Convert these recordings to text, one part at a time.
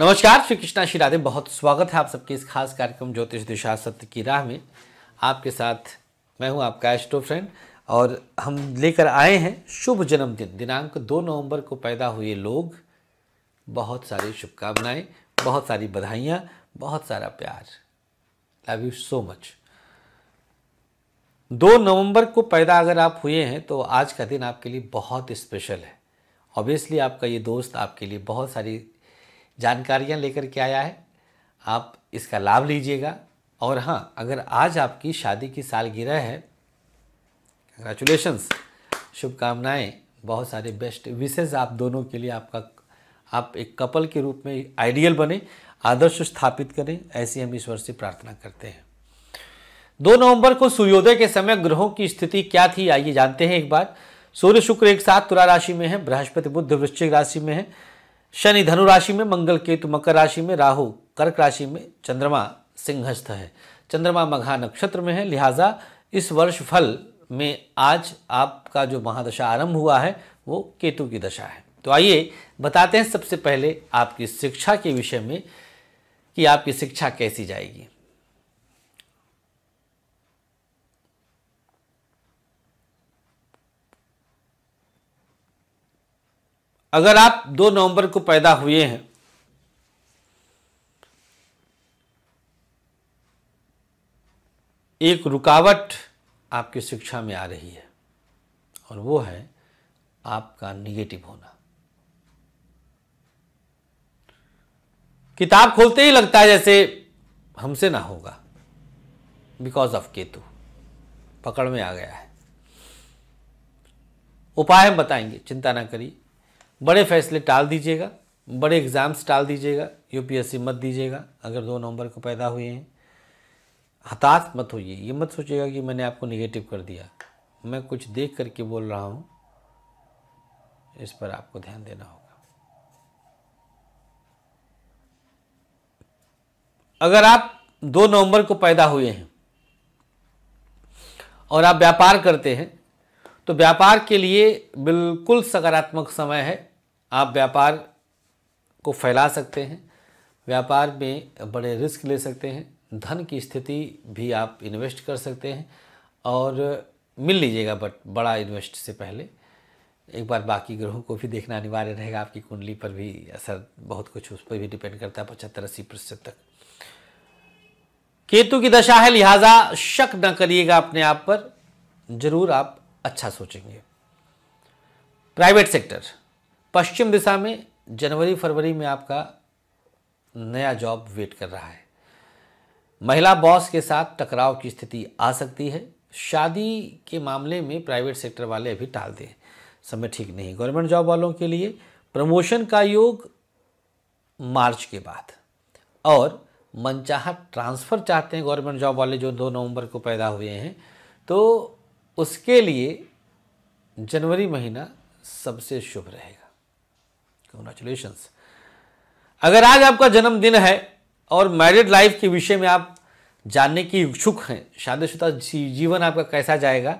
नमस्कार श्री कृष्णा श्री राधे बहुत स्वागत है आप सबके इस खास कार्यक्रम ज्योतिष दिशा सत्य की राह में आपके साथ मैं हूं आपका एस्ट्रो फ्रेंड और हम लेकर आए हैं शुभ जन्मदिन दिनांक दो नवंबर को पैदा हुए लोग बहुत सारी शुभकामनाएं बहुत सारी बधाइयाँ बहुत सारा प्यार लव यू सो मच दो नवंबर को पैदा अगर आप हुए हैं तो आज का दिन आपके लिए बहुत स्पेशल है ऑब्वियसली आपका ये दोस्त आपके लिए बहुत सारी जानकारियाँ लेकर के आया है आप इसका लाभ लीजिएगा और हाँ अगर आज आपकी शादी की सालगिरह है कंग्रेचुलेशंस शुभकामनाएँ बहुत सारे बेस्ट विशेष आप दोनों के लिए आपका आप एक कपल के रूप में आइडियल बने आदर्श स्थापित करें ऐसी हम ईश्वर से प्रार्थना करते हैं दो नवंबर को सूर्योदय के समय ग्रहों की स्थिति क्या थी आइए जानते हैं एक बार सूर्य शुक्र एक साथ तुला राशि में है बृहस्पति बुद्ध वृश्चिक राशि में है शनि धनु राशि में मंगल केतु मकर राशि में राहु कर्क राशि में चंद्रमा सिंहस्थ है चंद्रमा मघा नक्षत्र में है लिहाजा इस वर्ष फल में आज आपका जो महादशा आरंभ हुआ है वो केतु की दशा है तो आइए बताते हैं सबसे पहले आपकी शिक्षा के विषय में कि आपकी शिक्षा कैसी जाएगी अगर आप 2 नवंबर को पैदा हुए हैं एक रुकावट आपकी शिक्षा में आ रही है और वो है आपका निगेटिव होना किताब खोलते ही लगता है जैसे हमसे ना होगा बिकॉज ऑफ केतु पकड़ में आ गया है उपाय हम बताएंगे चिंता ना करिए बड़े फैसले टाल दीजिएगा बड़े एग्ज़ाम्स टाल दीजिएगा यूपीएससी मत दीजिएगा अगर दो नवंबर को पैदा हुए हैं हताश मत होइए ये मत सोचिएगा कि मैंने आपको निगेटिव कर दिया मैं कुछ देख करके बोल रहा हूँ इस पर आपको ध्यान देना होगा अगर आप दो नवंबर को पैदा हुए हैं और आप व्यापार करते हैं तो व्यापार के लिए बिल्कुल सकारात्मक समय है आप व्यापार को फैला सकते हैं व्यापार में बड़े रिस्क ले सकते हैं धन की स्थिति भी आप इन्वेस्ट कर सकते हैं और मिल लीजिएगा बट बड़ा इन्वेस्ट से पहले एक बार बाकी ग्रहों को भी देखना अनिवार्य रहेगा आपकी कुंडली पर भी असर बहुत कुछ उस पर भी डिपेंड करता है पचहत्तर अस्सी प्रतिशत तक केतु की दशा है लिहाजा शक न करिएगा अपने आप पर जरूर आप अच्छा सोचेंगे प्राइवेट सेक्टर पश्चिम दिशा में जनवरी फरवरी में आपका नया जॉब वेट कर रहा है महिला बॉस के साथ टकराव की स्थिति आ सकती है शादी के मामले में प्राइवेट सेक्टर वाले अभी टाल दें समय ठीक नहीं गवर्नमेंट जॉब वालों के लिए प्रमोशन का योग मार्च के बाद और मनचाहा ट्रांसफ़र चाहते हैं गवर्नमेंट जॉब वाले जो दो नवंबर को पैदा हुए हैं तो उसके लिए जनवरी महीना सबसे शुभ रहेगा कंग्रेचुलेशन अगर आज आपका जन्मदिन है और मैरिड लाइफ के विषय में आप जानने की इच्छुक हैं शादीशुदा जीवन आपका कैसा जाएगा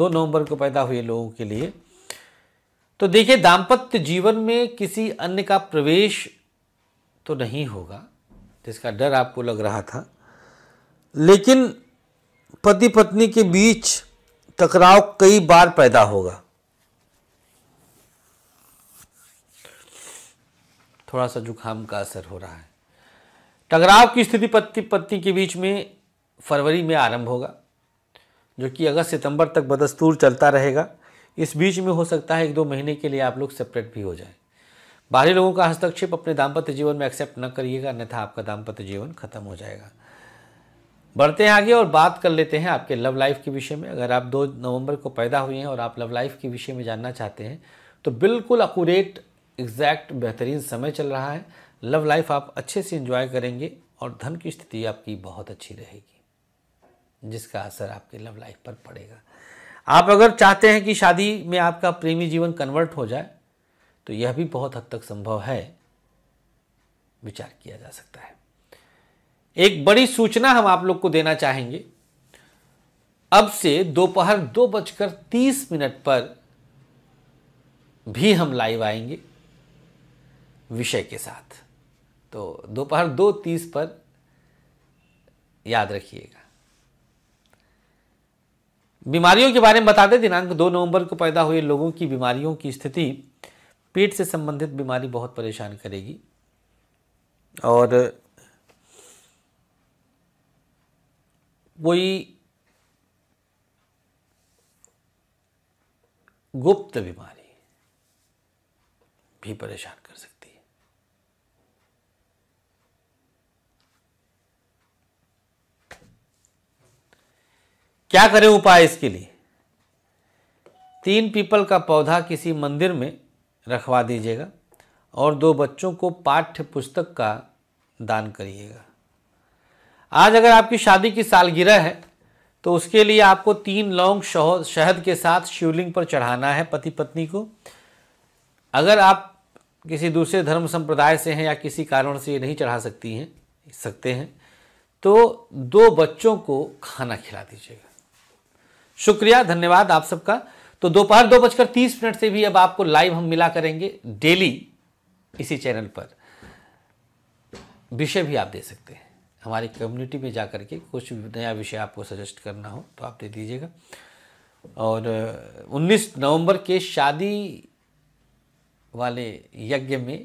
दो नवंबर को पैदा हुए लोगों के लिए तो देखिए दाम्पत्य जीवन में किसी अन्य का प्रवेश तो नहीं होगा जिसका डर आपको लग रहा था लेकिन पति पत्नी के बीच टकराव कई बार पैदा होगा थोड़ा सा जुकाम का असर हो रहा है टकराव की स्थिति पत्ती पत्ती के बीच में फरवरी में आरंभ होगा जो कि अगस्त सितंबर तक बदस्तूर चलता रहेगा इस बीच में हो सकता है एक दो महीने के लिए आप लोग सेपरेट भी हो जाए बाहरी लोगों का हस्तक्षेप अपने दाम्पत्य जीवन में एक्सेप्ट न करिएगा अन्यथा आपका दाम्पत्य जीवन खत्म हो जाएगा बढ़ते हैं आगे और बात कर लेते हैं आपके लव लाइफ के विषय में अगर आप दो नवंबर को पैदा हुए हैं और आप लव लाइफ के विषय में जानना चाहते हैं तो बिल्कुल अकूरेट एग्जैक्ट बेहतरीन समय चल रहा है लव लाइफ आप अच्छे से इंजॉय करेंगे और धन की स्थिति आपकी बहुत अच्छी रहेगी जिसका असर आपके लव लाइफ पर पड़ेगा आप अगर चाहते हैं कि शादी में आपका प्रेमी जीवन कन्वर्ट हो जाए तो यह भी बहुत हद तक संभव है विचार किया जा सकता है एक बड़ी सूचना हम आप लोग को देना चाहेंगे अब से दोपहर दो, दो बजकर तीस मिनट पर भी हम लाइव आएंगे विषय के साथ तो दोपहर दो तीस पर याद रखिएगा बीमारियों के बारे में बता दें दिनांक दो नवंबर को पैदा हुए लोगों की बीमारियों की स्थिति पेट से संबंधित बीमारी बहुत परेशान करेगी और कोई गुप्त बीमारी भी परेशान कर सकती क्या करें उपाय इसके लिए तीन पीपल का पौधा किसी मंदिर में रखवा दीजिएगा और दो बच्चों को पाठ्य पुस्तक का दान करिएगा आज अगर आपकी शादी की सालगिरह है तो उसके लिए आपको तीन लौंग शहद के साथ शिवलिंग पर चढ़ाना है पति पत्नी को अगर आप किसी दूसरे धर्म संप्रदाय से हैं या किसी कारण से ये नहीं चढ़ा सकती हैं सकते हैं तो दो बच्चों को खाना खिला दीजिएगा शुक्रिया धन्यवाद आप सबका तो दोपहर दो, बजकर तीस मिनट से भी अब आपको लाइव हम मिला करेंगे डेली इसी चैनल पर विषय भी आप दे सकते हैं हमारी कम्युनिटी में जा कर के कुछ नया विषय आपको सजेस्ट करना हो तो आप दे दीजिएगा और 19 नवंबर के शादी वाले यज्ञ में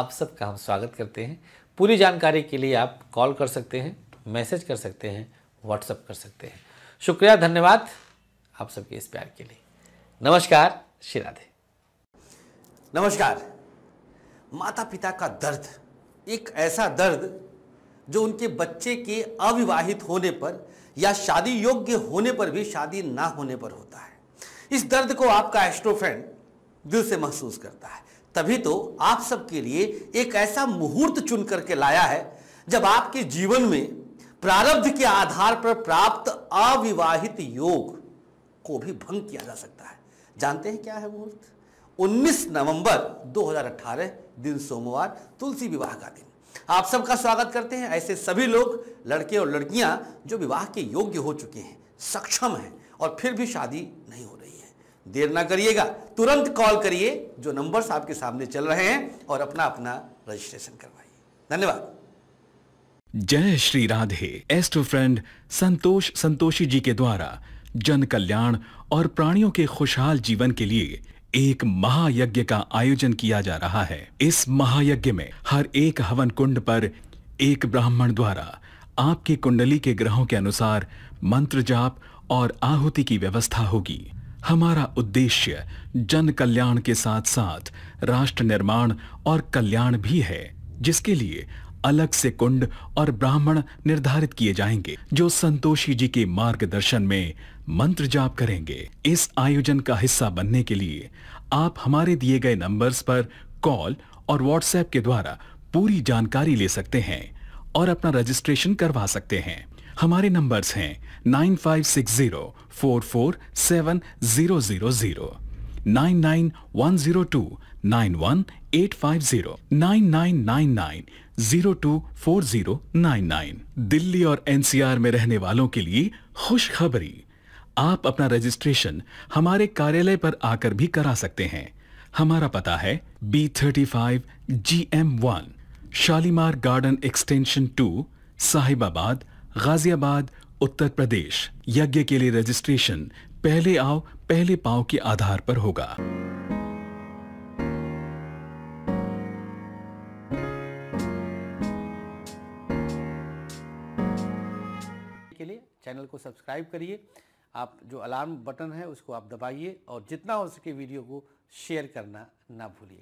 आप सबका हम स्वागत करते हैं पूरी जानकारी के लिए आप कॉल कर सकते हैं मैसेज कर सकते हैं व्हाट्सएप कर सकते हैं शुक्रिया धन्यवाद आप सबके इस प्यार के लिए नमस्कार श्री राधे नमस्कार माता पिता का दर्द एक ऐसा दर्द जो उनके बच्चे के अविवाहित होने पर या शादी योग्य होने पर भी शादी ना होने पर होता है इस दर्द को आपका एस्ट्रोफ्रेंड दिल से महसूस करता है तभी तो आप सबके लिए एक ऐसा मुहूर्त चुन करके लाया है जब आपके जीवन में प्रारब्ध के आधार पर प्राप्त अविवाहित योग को भी भंग किया जा सकता है जानते हैं क्या है मुहूर्त 19 नवंबर 2018 दिन सोमवार तुलसी विवाह का दिन आप सबका स्वागत करते हैं ऐसे सभी लोग लड़के और लड़कियां जो विवाह के योग्य हो चुके हैं सक्षम हैं और फिर भी शादी नहीं हो रही है देर ना करिएगा तुरंत कॉल करिए जो नंबर्स आपके सामने चल रहे हैं और अपना अपना रजिस्ट्रेशन करवाइए धन्यवाद जय श्री राधे एस्ट्रो फ्रेंड संतोष संतोषी जी के द्वारा जन कल्याण और प्राणियों के खुशहाल जीवन के लिए एक महायज्ञ का आयोजन किया जा रहा है इस महायज्ञ में हर एक हवन कुंड पर एक ब्राह्मण द्वारा आपकी कुंडली के ग्रहों के अनुसार मंत्र जाप और आहुति की व्यवस्था होगी हमारा उद्देश्य जन कल्याण के साथ साथ राष्ट्र निर्माण और कल्याण भी है जिसके लिए अलग से कुंड और ब्राह्मण निर्धारित किए जाएंगे जो संतोषी जी के मार्गदर्शन में मंत्र जाप करेंगे इस आयोजन का हिस्सा बनने के लिए आप हमारे दिए गए नंबर्स पर कॉल और व्हाट्सएप के द्वारा पूरी जानकारी ले सकते हैं और अपना रजिस्ट्रेशन करवा सकते हैं हमारे नंबर्स हैं nine five six zero four four seven zero zero zero 9999024099 Delhi और एनसीआर में रहने वालों के लिए खुशखबरी आप अपना रजिस्ट्रेशन हमारे कार्यालय पर आकर भी करा सकते हैं हमारा पता है B thirty five G M one Shalimar garden extension two Sahibabad Ghaziabad Uttar Pradesh यज्ञ के लिए रजिस्ट्रेशन पहले आओ पहले पाओ के आधार पर होगा के लिए चैनल को सब्सक्राइब करिए आप जो अलार्म बटन है उसको आप दबाइए और जितना हो सके वीडियो को शेयर करना ना भूलिए